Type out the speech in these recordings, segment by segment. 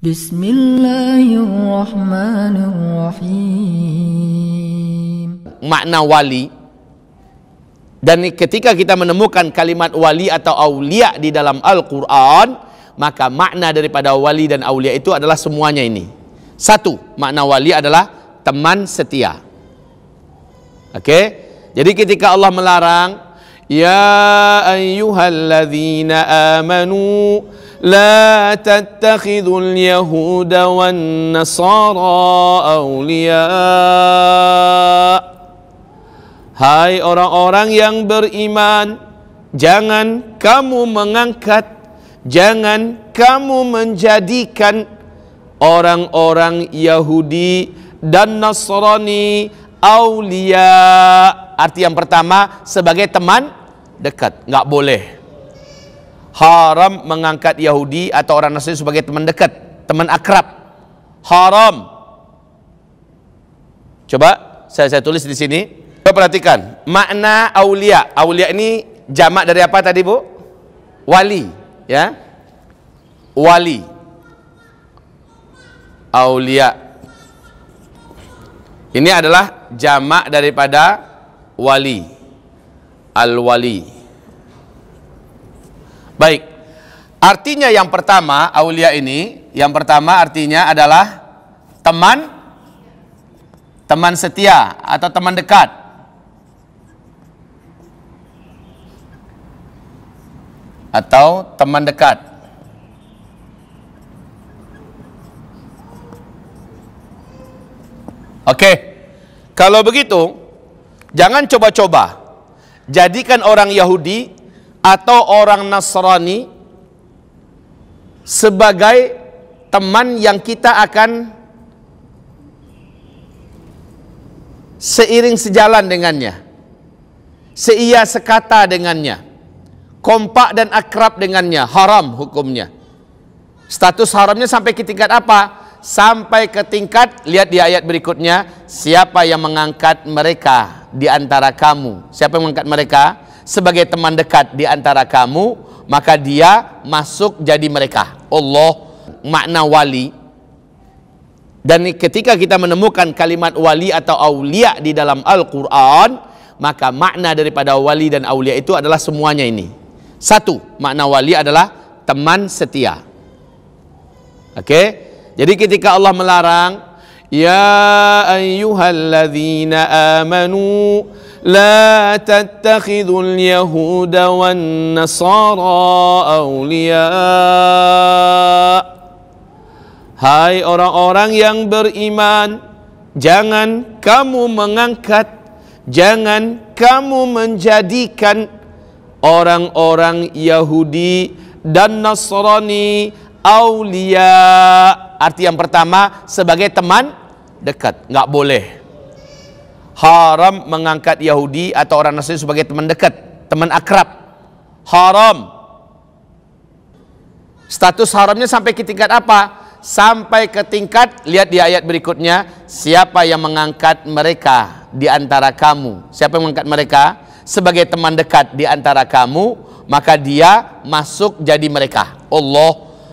Bismillahirrahmanirrahim. Makna wali dan ketika kita menemukan kalimat wali atau aulia di dalam Al-Qur'an, maka makna daripada wali dan aulia itu adalah semuanya ini. Satu, makna wali adalah teman setia. Oke? Okay? Jadi ketika Allah melarang, "Ya ayyuhalladzina amanu" لا تتخذوا اليهود والنصارى أولياء Hai orang-orang yang beriman Jangan kamu mengangkat Jangan kamu menjadikan Orang-orang Yahudi dan Nasrani Aulia Arti yang pertama sebagai teman dekat Nggak boleh haram mengangkat Yahudi atau orang Nasrani sebagai teman dekat, teman akrab. Haram. Coba saya, saya tulis di sini. Coba perhatikan, makna aulia. Aulia ini jamak dari apa tadi, Bu? Wali, ya. Wali. Aulia. Ini adalah jamak daripada wali. Al-wali. Baik. Artinya yang pertama, aulia ini, yang pertama artinya adalah teman teman setia atau teman dekat. Atau teman dekat. Oke. Okay. Kalau begitu, jangan coba-coba. Jadikan orang Yahudi atau orang Nasrani sebagai teman yang kita akan seiring sejalan dengannya, seia sekata dengannya, kompak dan akrab dengannya, haram hukumnya. Status haramnya sampai ke tingkat apa? Sampai ke tingkat, lihat di ayat berikutnya, siapa yang mengangkat mereka di antara kamu? Siapa yang mengangkat mereka? sebagai teman dekat di antara kamu, maka dia masuk jadi mereka. Allah makna wali. Dan ketika kita menemukan kalimat wali atau aulia di dalam Al-Qur'an, maka makna daripada wali dan aulia itu adalah semuanya ini. Satu, makna wali adalah teman setia. Oke? Okay? Jadi ketika Allah melarang, "Ya ayyuhalladzina amanu" لا تتخذوا اليهود والنصارى أولياء Hai orang-orang yang beriman Jangan kamu mengangkat Jangan kamu menjadikan orang-orang Yahudi dan Nasrani Aulia Arti yang pertama sebagai teman dekat Nggak boleh haram mengangkat Yahudi atau orang Nasrani sebagai teman dekat, teman akrab. Haram. Status haramnya sampai ke tingkat apa? Sampai ke tingkat lihat di ayat berikutnya, siapa yang mengangkat mereka di antara kamu? Siapa yang mengangkat mereka sebagai teman dekat di antara kamu, maka dia masuk jadi mereka. Allah,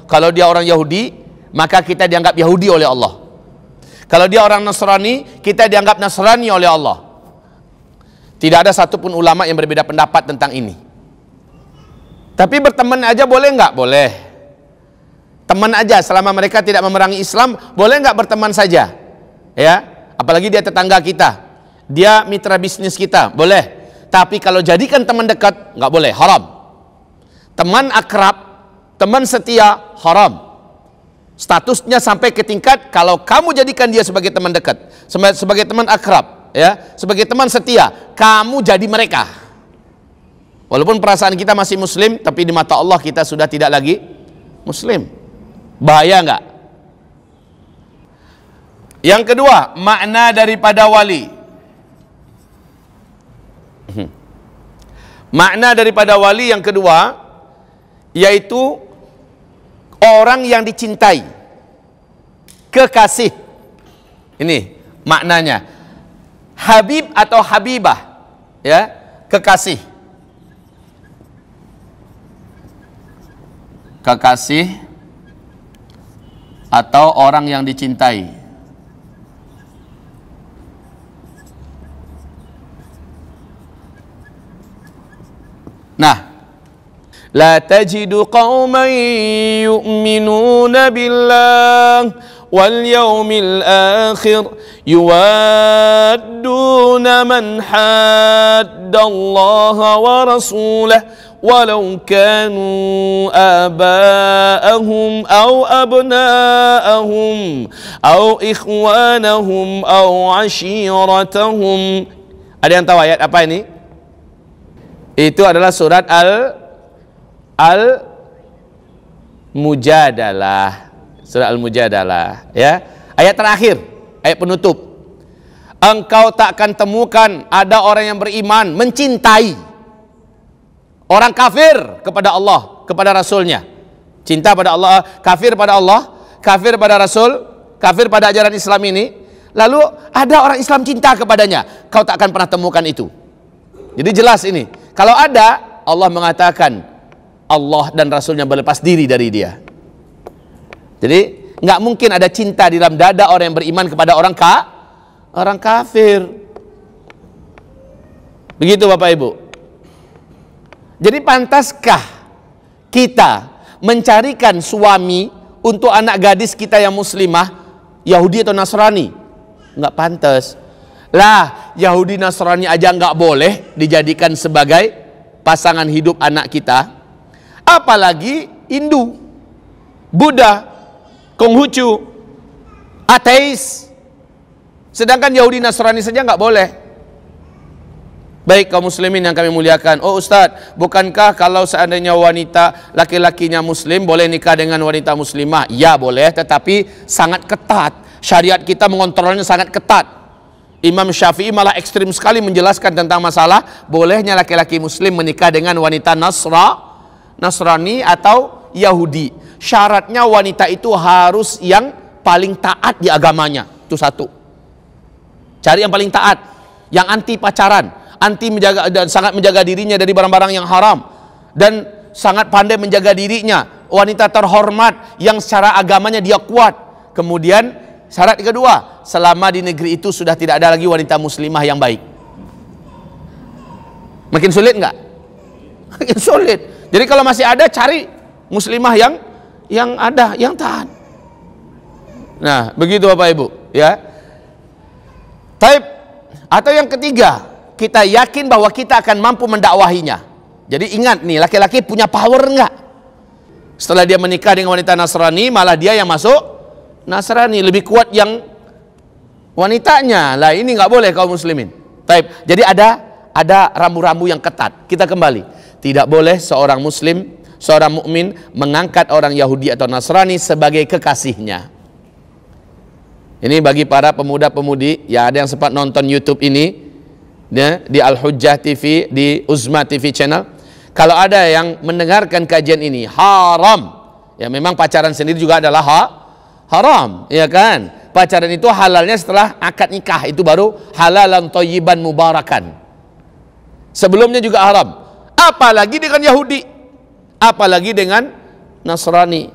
kalau dia orang Yahudi, maka kita dianggap Yahudi oleh Allah. Kalau dia orang Nasrani, kita dianggap Nasrani oleh Allah. Tidak ada satupun ulama yang berbeda pendapat tentang ini. Tapi berteman aja boleh nggak? Boleh. Teman aja selama mereka tidak memerangi Islam, boleh nggak berteman saja? Ya, apalagi dia tetangga kita, dia mitra bisnis kita, boleh. Tapi kalau jadikan teman dekat, nggak boleh, haram. Teman akrab, teman setia, haram statusnya sampai ke tingkat kalau kamu jadikan dia sebagai teman dekat, sebagai teman akrab, ya, sebagai teman setia, kamu jadi mereka. Walaupun perasaan kita masih muslim, tapi di mata Allah kita sudah tidak lagi muslim. Bahaya nggak? Yang kedua, makna daripada wali. Hmm. Makna daripada wali yang kedua yaitu orang yang dicintai kekasih ini maknanya habib atau habibah ya kekasih kekasih atau orang yang dicintai nah لا تجد قوما يؤمنون بالله واليوم الآخر يوادون من حد الله ورسوله ولو كانوا آباءهم أو أبناءهم أو إخوانهم أو عشيرتهم Ada yang tahu ayat apa ini? Itu adalah surat Al al mujadalah surah al mujadalah ya ayat terakhir ayat penutup engkau takkan temukan ada orang yang beriman mencintai orang kafir kepada Allah kepada rasulnya cinta pada Allah kafir pada Allah kafir pada rasul kafir pada ajaran Islam ini lalu ada orang Islam cinta kepadanya kau tak akan pernah temukan itu jadi jelas ini kalau ada Allah mengatakan Allah dan Rasulnya berlepas diri dari dia. Jadi nggak mungkin ada cinta di dalam dada orang yang beriman kepada orang ka orang kafir. Begitu Bapak Ibu. Jadi pantaskah kita mencarikan suami untuk anak gadis kita yang muslimah Yahudi atau Nasrani? Nggak pantas. Lah, Yahudi Nasrani aja nggak boleh dijadikan sebagai pasangan hidup anak kita apalagi Hindu, Buddha, Konghucu, ateis. Sedangkan Yahudi Nasrani saja nggak boleh. Baik kaum muslimin yang kami muliakan. Oh Ustaz, bukankah kalau seandainya wanita laki-lakinya muslim boleh nikah dengan wanita muslimah? Ya boleh, tetapi sangat ketat. Syariat kita mengontrolnya sangat ketat. Imam Syafi'i malah ekstrim sekali menjelaskan tentang masalah bolehnya laki-laki muslim menikah dengan wanita Nasrani. Nasrani atau Yahudi. Syaratnya wanita itu harus yang paling taat di agamanya. Itu satu. Cari yang paling taat, yang anti pacaran, anti menjaga dan sangat menjaga dirinya dari barang-barang yang haram dan sangat pandai menjaga dirinya. Wanita terhormat yang secara agamanya dia kuat. Kemudian syarat kedua, selama di negeri itu sudah tidak ada lagi wanita muslimah yang baik. Makin sulit nggak? Makin sulit. Jadi kalau masih ada cari muslimah yang yang ada, yang tahan. Nah, begitu Bapak Ibu, ya. Taib atau yang ketiga, kita yakin bahwa kita akan mampu mendakwahinya. Jadi ingat nih, laki-laki punya power enggak? Setelah dia menikah dengan wanita Nasrani, malah dia yang masuk Nasrani, lebih kuat yang wanitanya. Lah ini nggak boleh kaum muslimin. Taib. Jadi ada ada rambu-rambu yang ketat. Kita kembali. Tidak boleh seorang muslim, seorang mukmin mengangkat orang Yahudi atau Nasrani sebagai kekasihnya. Ini bagi para pemuda-pemudi, ya ada yang sempat nonton YouTube ini ya, di Al-Hujjah TV, di Uzma TV channel. Kalau ada yang mendengarkan kajian ini, haram. Ya memang pacaran sendiri juga adalah ha, haram, ya kan? Pacaran itu halalnya setelah akad nikah, itu baru halalan toyiban mubarakan. Sebelumnya juga haram apalagi dengan Yahudi apalagi dengan Nasrani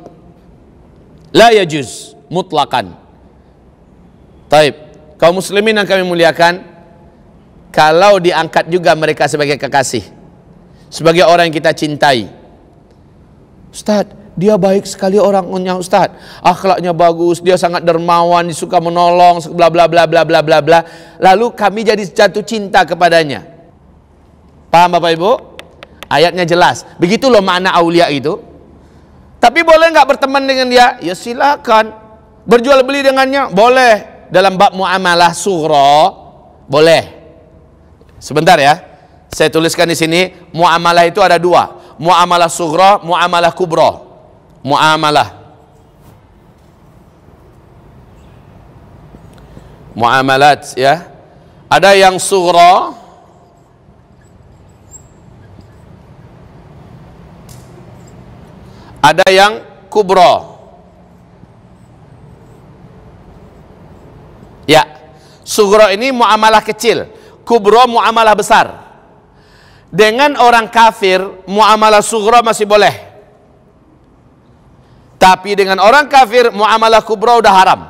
la yajuz mutlakan taib kaum muslimin yang kami muliakan kalau diangkat juga mereka sebagai kekasih sebagai orang yang kita cintai Ustaz dia baik sekali orangnya Ustaz akhlaknya bagus dia sangat dermawan suka menolong bla bla bla bla bla bla bla lalu kami jadi jatuh cinta kepadanya paham Bapak Ibu Ayatnya jelas. Begitu loh makna aulia itu. Tapi boleh nggak berteman dengan dia? Ya silakan. Berjual beli dengannya boleh dalam bab muamalah surah boleh. Sebentar ya. Saya tuliskan di sini muamalah itu ada dua. Muamalah surah, muamalah kubro. Muamalah. Muamalat ya. Ada yang surah ada yang kubro ya sugro ini muamalah kecil kubro muamalah besar dengan orang kafir muamalah sugro masih boleh tapi dengan orang kafir muamalah kubro udah haram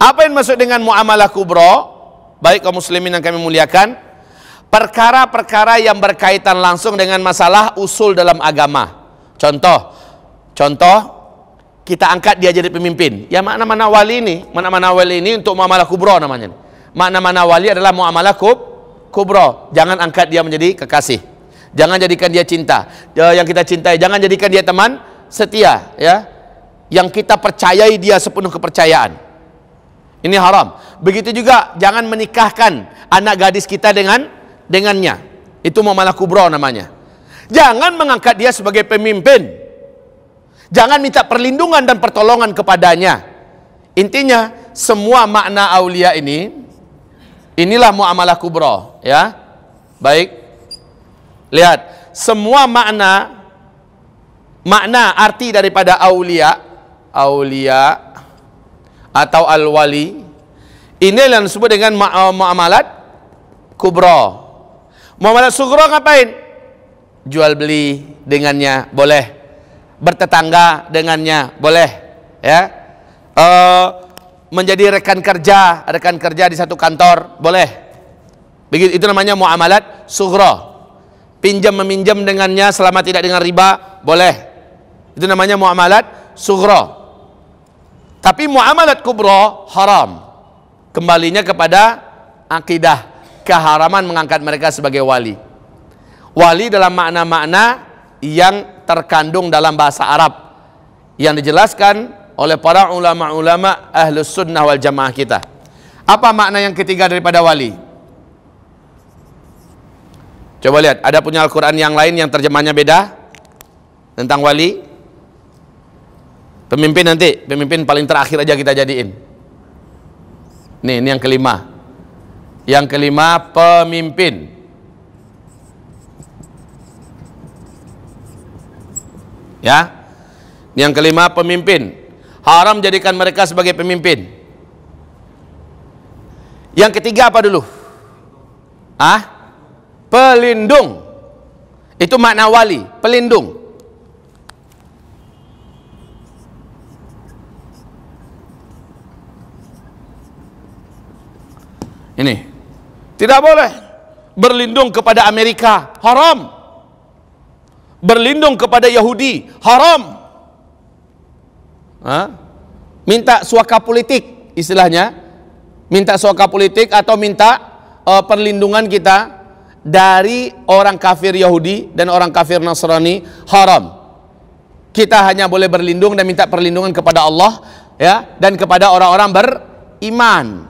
apa yang masuk dengan muamalah kubro baik kaum muslimin yang kami muliakan perkara-perkara yang berkaitan langsung dengan masalah usul dalam agama. Contoh, contoh kita angkat dia jadi pemimpin. Ya mana mana wali ini, mana mana wali ini untuk muamalah kubro namanya. Mana mana wali adalah muamalah kub, kubro. Jangan angkat dia menjadi kekasih. Jangan jadikan dia cinta. Ya, yang kita cintai, jangan jadikan dia teman setia, ya. Yang kita percayai dia sepenuh kepercayaan. Ini haram. Begitu juga jangan menikahkan anak gadis kita dengan dengannya. Itu muamalah kubro namanya. Jangan mengangkat dia sebagai pemimpin. Jangan minta perlindungan dan pertolongan kepadanya. Intinya semua makna aulia ini inilah muamalah kubro, ya. Baik. Lihat, semua makna makna arti daripada aulia aulia atau al-wali ini yang disebut dengan eh, muamalat kubro Muamalah sugro ngapain? Jual beli dengannya boleh. Bertetangga dengannya boleh. Ya. E, menjadi rekan kerja, rekan kerja di satu kantor boleh. Begitu itu namanya muamalat sugro. Pinjam meminjam dengannya selama tidak dengan riba boleh. Itu namanya muamalat sugro. Tapi muamalat kubro haram. Kembalinya kepada akidah keharaman mengangkat mereka sebagai wali. Wali dalam makna-makna yang terkandung dalam bahasa Arab yang dijelaskan oleh para ulama-ulama ahlus sunnah wal jamaah kita. Apa makna yang ketiga daripada wali? Coba lihat, ada punya Al-Quran yang lain yang terjemahnya beda tentang wali. Pemimpin nanti, pemimpin paling terakhir aja kita jadiin. Nih, ini yang kelima. Yang kelima, pemimpin. Ya. Yang kelima, pemimpin. Haram jadikan mereka sebagai pemimpin. Yang ketiga apa dulu? Ah? Pelindung. Itu makna wali, pelindung. Ini tidak boleh berlindung kepada Amerika, haram. Berlindung kepada Yahudi, haram. Ha? Minta suaka politik istilahnya. Minta suaka politik atau minta uh, perlindungan kita dari orang kafir Yahudi dan orang kafir Nasrani haram. Kita hanya boleh berlindung dan minta perlindungan kepada Allah ya dan kepada orang-orang beriman.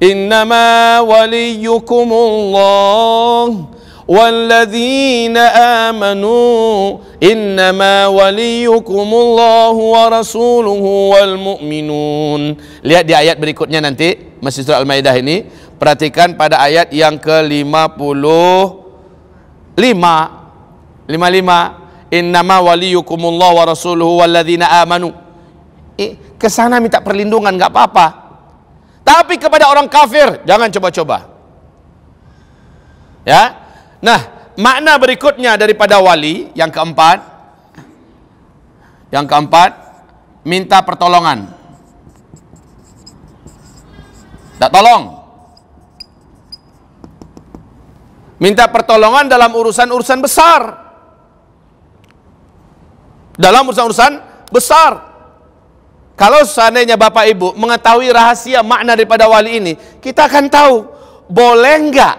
إنما وليكم الله والذين آمنوا إنما وليكم الله ورسوله والمؤمنون Lihat di ayat berikutnya nanti Masjid Surah Al-Maidah ini Perhatikan pada ayat yang ke-55 55 Innama waliyukumullah wa rasuluhu walladzina amanu eh, Kesana minta perlindungan gak apa-apa tapi kepada orang kafir jangan coba-coba. Ya. Nah, makna berikutnya daripada wali yang keempat yang keempat minta pertolongan. Tak tolong. Minta pertolongan dalam urusan-urusan besar. Dalam urusan-urusan besar. Kalau seandainya Bapak Ibu mengetahui rahasia makna daripada wali ini, kita akan tahu boleh enggak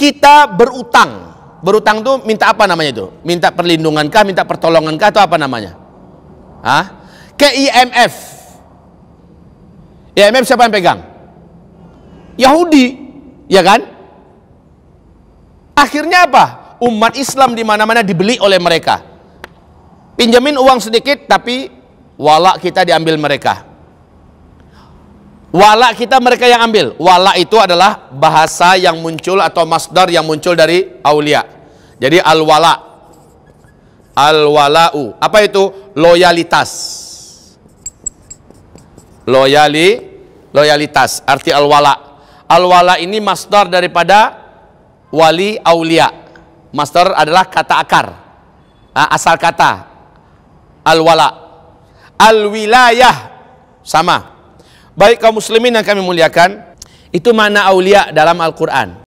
kita berutang. Berutang tuh minta apa namanya itu? Minta perlindungan kah, minta pertolongan kah atau apa namanya? Hah? Ke IMF. IMF siapa yang pegang? Yahudi, ya kan? Akhirnya apa? Umat Islam di mana-mana dibeli oleh mereka. Pinjamin uang sedikit tapi Walak kita diambil mereka wala kita mereka yang ambil wala itu adalah bahasa yang muncul atau masdar yang muncul dari aulia jadi al wala al walau apa itu loyalitas loyali loyalitas arti al wala al wala ini masdar daripada wali aulia Master adalah kata akar ah, asal kata al wala al-wilayah sama. Baik kaum muslimin yang kami muliakan, itu mana aulia dalam Al-Qur'an.